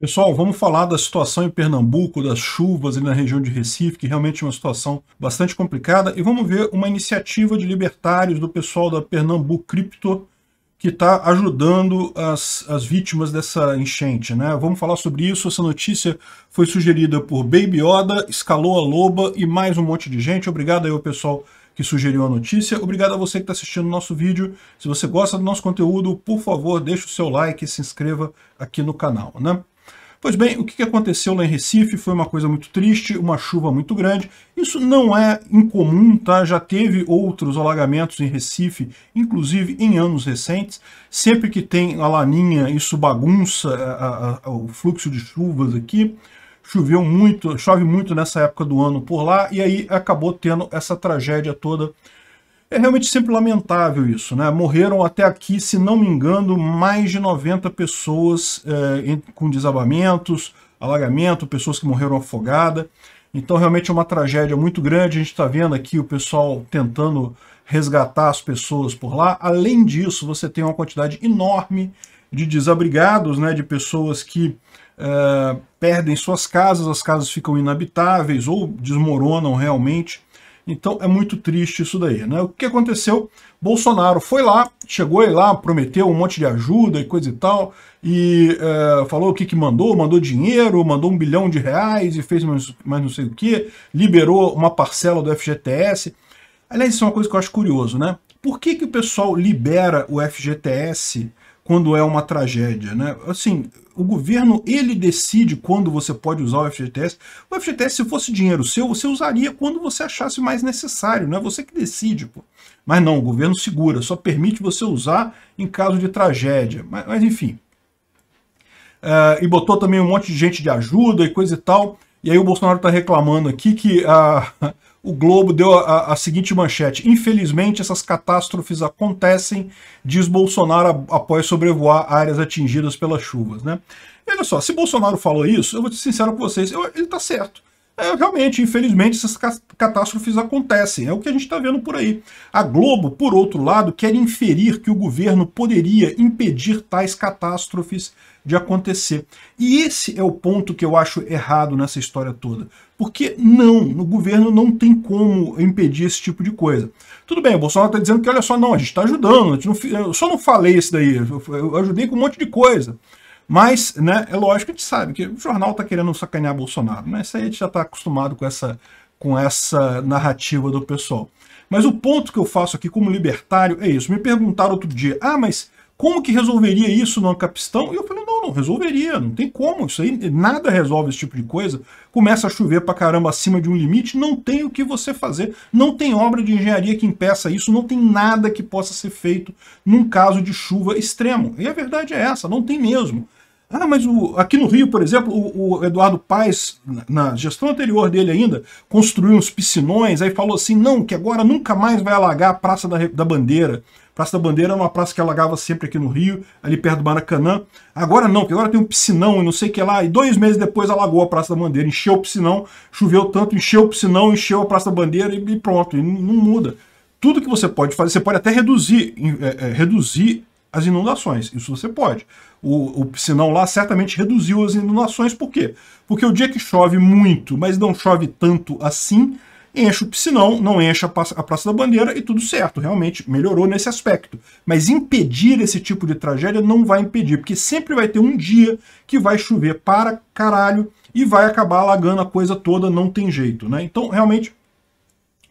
Pessoal, vamos falar da situação em Pernambuco, das chuvas ali na região de Recife, que realmente é uma situação bastante complicada, e vamos ver uma iniciativa de libertários do pessoal da Pernambuco Cripto que está ajudando as, as vítimas dessa enchente. Né? Vamos falar sobre isso. Essa notícia foi sugerida por Baby Oda, Escalou a Loba e mais um monte de gente. Obrigado aí ao pessoal que sugeriu a notícia. Obrigado a você que está assistindo o nosso vídeo. Se você gosta do nosso conteúdo, por favor, deixe o seu like e se inscreva aqui no canal. Né? Pois bem, o que aconteceu lá em Recife foi uma coisa muito triste, uma chuva muito grande. Isso não é incomum, tá? Já teve outros alagamentos em Recife, inclusive em anos recentes. Sempre que tem a laninha, isso bagunça a, a, o fluxo de chuvas aqui. Choveu muito, chove muito nessa época do ano por lá, e aí acabou tendo essa tragédia toda é realmente sempre lamentável isso, né? Morreram até aqui, se não me engano, mais de 90 pessoas é, com desabamentos, alagamento, pessoas que morreram afogadas. Então, realmente é uma tragédia muito grande. A gente está vendo aqui o pessoal tentando resgatar as pessoas por lá. Além disso, você tem uma quantidade enorme de desabrigados, né, de pessoas que é, perdem suas casas, as casas ficam inabitáveis ou desmoronam realmente. Então é muito triste isso daí, né? O que aconteceu? Bolsonaro foi lá, chegou aí lá, prometeu um monte de ajuda e coisa e tal, e é, falou o que que mandou, mandou dinheiro, mandou um bilhão de reais e fez mais, mais não sei o que, liberou uma parcela do FGTS. Aliás, isso é uma coisa que eu acho curioso, né? Por que que o pessoal libera o FGTS quando é uma tragédia, né? Assim, o governo, ele decide quando você pode usar o FGTS. O FGTS, se fosse dinheiro seu, você usaria quando você achasse mais necessário, não é você que decide, pô. Mas não, o governo segura, só permite você usar em caso de tragédia. Mas, mas enfim. Uh, e botou também um monte de gente de ajuda e coisa e tal. E aí o Bolsonaro está reclamando aqui que a, o Globo deu a, a, seguinte manchete. Infelizmente, essas catástrofes acontecem, diz Bolsonaro após sobrevoar áreas atingidas pelas chuvas. Né? E olha só, se Bolsonaro falou isso, eu vou ser sincero com vocês, eu, ele está certo. É, realmente, infelizmente, essas catástrofes acontecem. É o que a gente está vendo por aí. A Globo, por outro lado, quer inferir que o governo poderia impedir tais catástrofes de acontecer. E esse é o ponto que eu acho errado nessa história toda. Porque não, no governo não tem como impedir esse tipo de coisa. Tudo bem, o Bolsonaro está dizendo que, olha só, não, a gente está ajudando, gente não, eu só não falei isso daí, eu ajudei com um monte de coisa. Mas, né, é lógico que a gente sabe que o jornal está querendo sacanear Bolsonaro, né? Isso aí a gente já está acostumado com essa, com essa narrativa do pessoal. Mas o ponto que eu faço aqui como libertário é isso. Me perguntaram outro dia, ah, mas como que resolveria isso no Ancapistão? E eu falei, não, não resolveria, não tem como, isso aí, nada resolve esse tipo de coisa. Começa a chover pra caramba acima de um limite, não tem o que você fazer, não tem obra de engenharia que impeça isso, não tem nada que possa ser feito num caso de chuva extremo. E a verdade é essa, não tem mesmo. Ah, mas o, aqui no Rio, por exemplo, o, o Eduardo Paes, na, gestão anterior dele ainda, construiu uns piscinões, aí falou assim, não, que agora nunca mais vai alagar a Praça da, da Bandeira. Praça da Bandeira é uma praça que alagava sempre aqui no Rio, ali perto do Maracanã. Agora não, porque agora tem um piscinão e não sei o que lá. E dois meses depois alagou a Praça da Bandeira, encheu o piscinão, choveu tanto, encheu o piscinão, encheu a Praça da Bandeira e pronto, e não muda. Tudo que você pode fazer, você pode até reduzir, é, é, reduzir as inundações. Isso você pode. O, o piscinão lá certamente reduziu as inundações, por quê? Porque o dia que chove muito, mas não chove tanto assim, enche o piscinão, não enche a Praça da Bandeira e tudo certo, realmente melhorou nesse aspecto. Mas impedir esse tipo de tragédia não vai impedir, porque sempre vai ter um dia que vai chover para caralho e vai acabar alagando a coisa toda, não tem jeito, né? Então, realmente,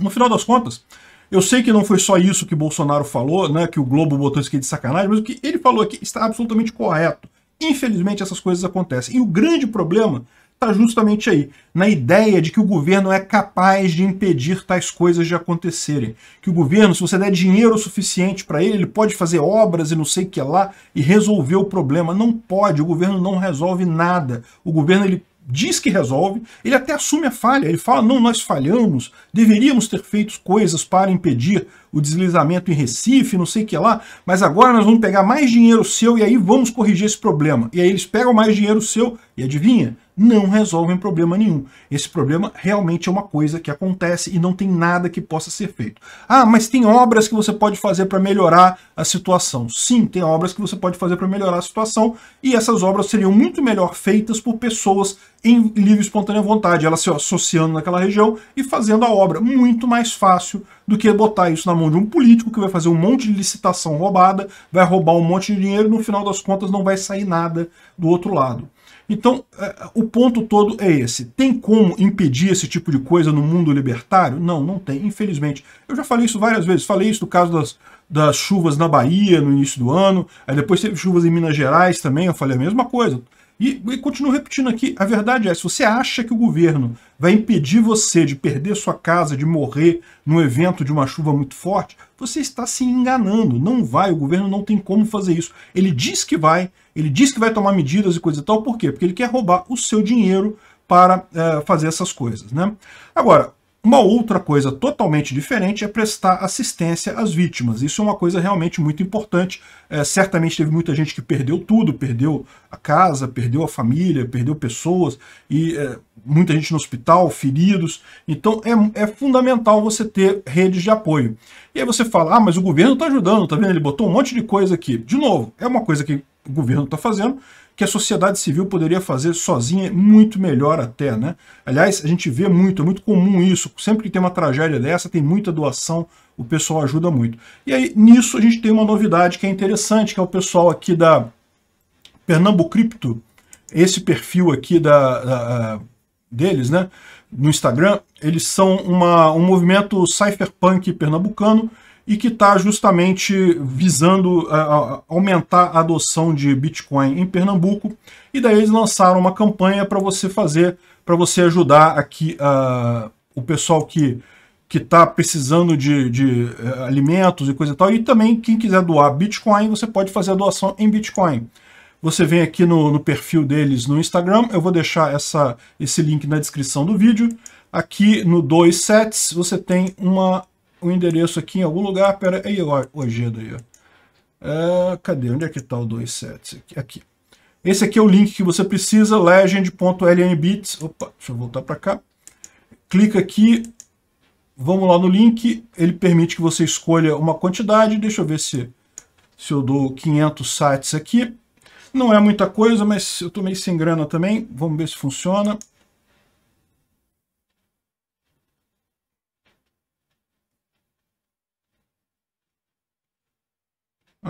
no final das contas, eu sei que não foi só isso que Bolsonaro falou, né, que o Globo botou isso aqui de sacanagem, mas o que ele falou aqui está absolutamente correto. Infelizmente, essas coisas acontecem. E o grande problema está justamente aí, na ideia de que o governo é capaz de impedir tais coisas de acontecerem. Que o governo, se você der dinheiro suficiente para ele, ele pode fazer obras e não sei o que lá e resolver o problema. Não pode, o governo não resolve nada. O governo ele diz que resolve, ele até assume a falha, ele fala, não, nós falhamos, deveríamos ter feito coisas para impedir o deslizamento em Recife, não sei o que lá, mas agora nós vamos pegar mais dinheiro seu e aí vamos corrigir esse problema. E aí eles pegam mais dinheiro seu e adivinha? não resolvem problema nenhum. Esse problema realmente é uma coisa que acontece e não tem nada que possa ser feito. Ah, mas tem obras que você pode fazer para melhorar a situação. Sim, tem obras que você pode fazer para melhorar a situação e essas obras seriam muito melhor feitas por pessoas em livre e espontânea vontade, elas se associando naquela região e fazendo a obra. Muito mais fácil do que botar isso na mão de um político que vai fazer um monte de licitação roubada, vai roubar um monte de dinheiro e no final das contas não vai sair nada do outro lado. Então, é, o ponto todo é esse. Tem como impedir esse tipo de coisa no mundo libertário? Não, não tem, infelizmente. Eu já falei isso várias vezes. Falei isso no caso das, das chuvas na Bahia no início do ano. Aí depois teve chuvas em Minas Gerais também. Eu falei a mesma coisa. E, e continuo repetindo aqui, a verdade é, se você acha que o governo vai impedir você de perder sua casa, de morrer no evento de uma chuva muito forte, você está se enganando, não vai, o governo não tem como fazer isso. Ele diz que vai, ele diz que vai tomar medidas e coisa e tal, por quê? Porque ele quer roubar o seu dinheiro para é, fazer essas coisas, né? Agora, uma outra coisa totalmente diferente é prestar assistência às vítimas. Isso é uma coisa realmente muito importante. É, certamente teve muita gente que perdeu tudo, perdeu a casa, perdeu a família, perdeu pessoas, e é, muita gente no hospital, feridos. Então é, é, fundamental você ter redes de apoio. E aí você fala, ah, mas o governo está ajudando, tá vendo? Ele botou um monte de coisa aqui. De novo, é uma coisa que o governo está fazendo, que a sociedade civil poderia fazer sozinha muito melhor até, né? Aliás, a gente vê muito, é muito comum isso. Sempre que tem uma tragédia dessa, tem muita doação, o pessoal ajuda muito. E aí, nisso, a gente tem uma novidade que é interessante, que é o pessoal aqui da Pernambucripto, esse perfil aqui da, da deles, né? No Instagram, eles são uma, um movimento cypherpunk pernambucano e que está justamente visando uh, aumentar a adoção de Bitcoin em Pernambuco. E daí eles lançaram uma campanha para você fazer, para você ajudar aqui uh, o pessoal que que está precisando de, de é, alimentos e coisa e tal. E também quem quiser doar Bitcoin, você pode fazer a doação em Bitcoin. Você vem aqui no, no perfil deles no Instagram, eu vou deixar essa, esse link na descrição do vídeo. Aqui no 2 sets você tem uma o endereço aqui em algum lugar. Pera aí, Ojeda aí, ó. É, cadê? Onde é que tá o 27? Aqui. aqui. Esse aqui é o link que você precisa, legend.lnbits. Opa, deixa eu voltar para cá. Clica aqui, vamos lá no link. Ele permite que você escolha uma quantidade. Deixa eu ver se, se eu dou 500 sites aqui. Não é muita coisa, mas eu estou meio sem grana também. Vamos ver se funciona.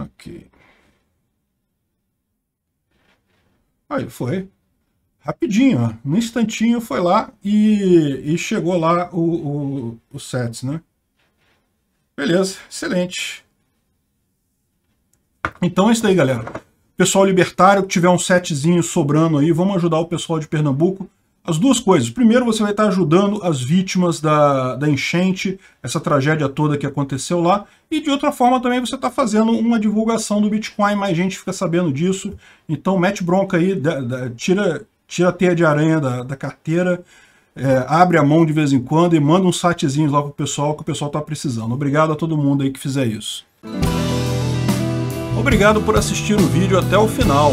aqui. Aí foi. Rapidinho, ó. Um instantinho foi lá e, e chegou lá o, o, o sets, né? Beleza, excelente. Então é isso aí, galera. Pessoal libertário, que tiver um setzinho sobrando aí, vamos ajudar o pessoal de Pernambuco. As duas coisas. Primeiro, você vai estar ajudando as vítimas da, da enchente, essa tragédia toda que aconteceu lá. E de outra forma também você está fazendo uma divulgação do Bitcoin, mais gente fica sabendo disso. Então mete bronca aí, da, da, tira, tira a teia de aranha da, da carteira, é, abre a mão de vez em quando e manda uns satezinhos lá para o pessoal que o pessoal está precisando. Obrigado a todo mundo aí que fizer isso. Obrigado por assistir o vídeo até o final.